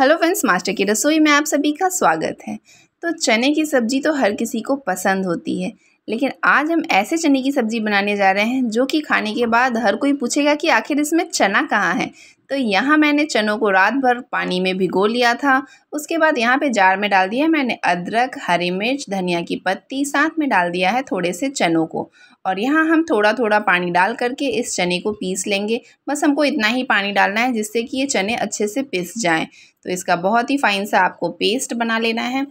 hello friends master की रसोई में आप सभी का स्वागत है तो चने की सब्ज़ी तो हर किसी को पसंद होती है लेकिन आज हम ऐसे चने की सब्ज़ी बनाने जा रहे हैं जो कि खाने के बाद हर कोई पूछेगा कि आखिर इसमें चना कहाँ है तो यहाँ मैंने चनों को रात भर पानी में भिगो लिया था उसके बाद यहाँ पे जार में डाल दिया मैंने अदरक हरी मिर्च धनिया की पत्ती साथ में डाल दिया है थोड़े से चनों को और यहाँ हम थोड़ा थोड़ा पानी डाल करके इस चने को पीस लेंगे बस हमको इतना ही पानी डालना है जिससे कि ये चने अच्छे से पिस जाएँ तो इसका बहुत ही फाइन सा आपको पेस्ट बना लेना है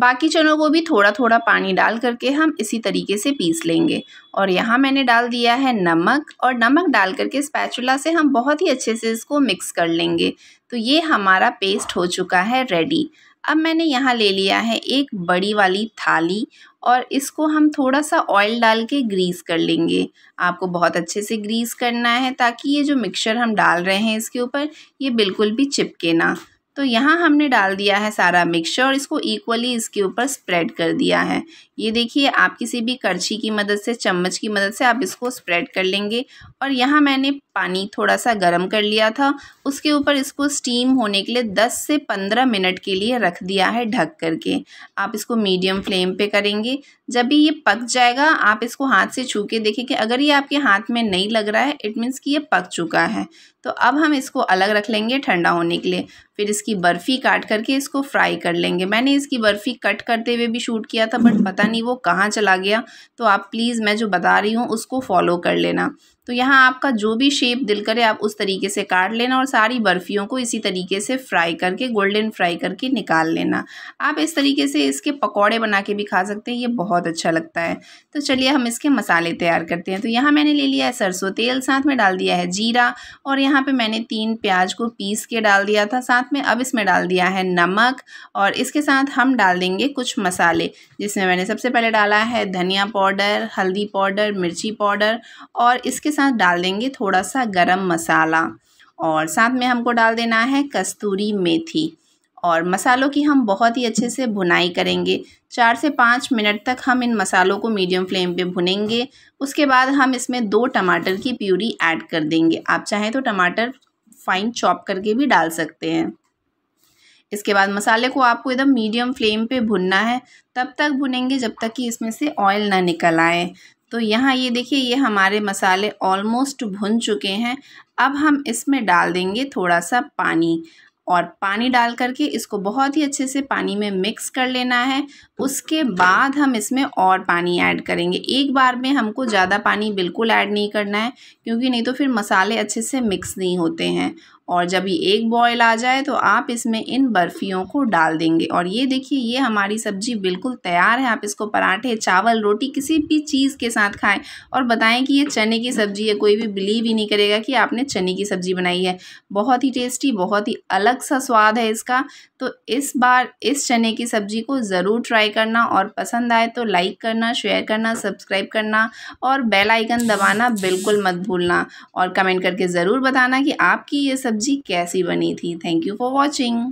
बाकी चनों को भी थोड़ा थोड़ा पानी डाल करके हम इसी तरीके से पीस लेंगे और यहाँ मैंने डाल दिया है नमक और नमक डाल करके स्पैचुला से हम बहुत ही अच्छे से इसको मिक्स कर लेंगे तो ये हमारा पेस्ट हो चुका है रेडी अब मैंने यहाँ ले लिया है एक बड़ी वाली थाली और इसको हम थोड़ा सा ऑयल डाल के ग्रीस कर लेंगे आपको बहुत अच्छे से ग्रीस करना है ताकि ये जो मिक्सचर हम डाल रहे हैं इसके ऊपर ये बिल्कुल भी चिपके ना तो यहाँ हमने डाल दिया है सारा मिक्सचर और इसको इक्वली इसके ऊपर स्प्रेड कर दिया है ये देखिए आप किसी भी करछी की मदद से चम्मच की मदद से आप इसको स्प्रेड कर लेंगे और यहाँ मैंने पानी थोड़ा सा गर्म कर लिया था उसके ऊपर इसको स्टीम होने के लिए 10 से 15 मिनट के लिए रख दिया है ढक करके आप इसको मीडियम फ्लेम पे करेंगे जब भी ये पक जाएगा आप इसको हाथ से छू के देखें कि अगर ये आपके हाथ में नहीं लग रहा है इट मीन्स कि ये पक चुका है तो अब हम इसको अलग रख लेंगे ठंडा होने के लिए फिर इस इसकी बर्फ़ी काट करके इसको फ्राई कर लेंगे मैंने इसकी बर्फ़ी कट करते हुए भी शूट किया था बट पता नहीं वो कहाँ चला गया तो आप प्लीज़ मैं जो बता रही हूँ उसको फॉलो कर लेना तो यहाँ आपका जो भी शेप दिल करे आप उस तरीके से काट लेना और सारी बर्फ़ियों को इसी तरीके से फ्राई करके गोल्डन फ्राई करके निकाल लेना आप इस तरीके से इसके पकौड़े बना के भी खा सकते हैं ये बहुत अच्छा लगता है तो चलिए हम इसके मसाले तैयार करते हैं तो यहाँ मैंने ले लिया है सरसों तेल साथ में डाल दिया है जीरा और यहाँ पर मैंने तीन प्याज को पीस के डाल दिया था साथ में अब इसमें डाल दिया है नमक और इसके साथ हम डाल देंगे कुछ मसाले जिसमें मैंने सबसे पहले डाला है धनिया पाउडर हल्दी पाउडर मिर्ची पाउडर और इसके साथ डाल देंगे थोड़ा सा गरम मसाला और साथ में हमको डाल देना है कस्तूरी मेथी और मसालों की हम बहुत ही अच्छे से भुनाई करेंगे चार से पाँच मिनट तक हम इन मसालों को मीडियम फ्लेम पे भुनेंगे उसके बाद हम इसमें दो टमाटर की प्यूरी ऐड कर देंगे आप चाहें तो टमाटर फाइन चॉप करके भी डाल सकते हैं इसके बाद मसाले को आपको एकदम मीडियम फ्लेम पे भुनना है तब तक भुनेंगे जब तक कि इसमें से ऑयल ना निकल आए तो यहाँ ये देखिए ये हमारे मसाले ऑलमोस्ट भुन चुके हैं अब हम इसमें डाल देंगे थोड़ा सा पानी और पानी डाल करके इसको बहुत ही अच्छे से पानी में मिक्स कर लेना है उसके बाद हम इसमें और पानी ऐड करेंगे एक बार में हमको ज़्यादा पानी बिल्कुल ऐड नहीं करना है क्योंकि नहीं तो फिर मसाले अच्छे से मिक्स नहीं होते हैं और जब ये एक बॉयल आ जाए तो आप इसमें इन बर्फ़ियों को डाल देंगे और ये देखिए ये हमारी सब्जी बिल्कुल तैयार है आप इसको पराठे चावल रोटी किसी भी चीज़ के साथ खाएं और बताएं कि ये चने की सब्ज़ी है कोई भी बिलीव ही नहीं करेगा कि आपने चने की सब्ज़ी बनाई है बहुत ही टेस्टी बहुत ही अलग सा स्वाद है इसका तो इस बार इस चने की सब्ज़ी को ज़रूर ट्राई करना और पसंद आए तो लाइक करना शेयर करना सब्सक्राइब करना और बेलाइकन दबाना बिल्कुल मत भूलना और कमेंट करके ज़रूर बताना कि आपकी ये सब्ज़ी सब्जी कैसी बनी थी थैंक यू फॉर वॉचिंग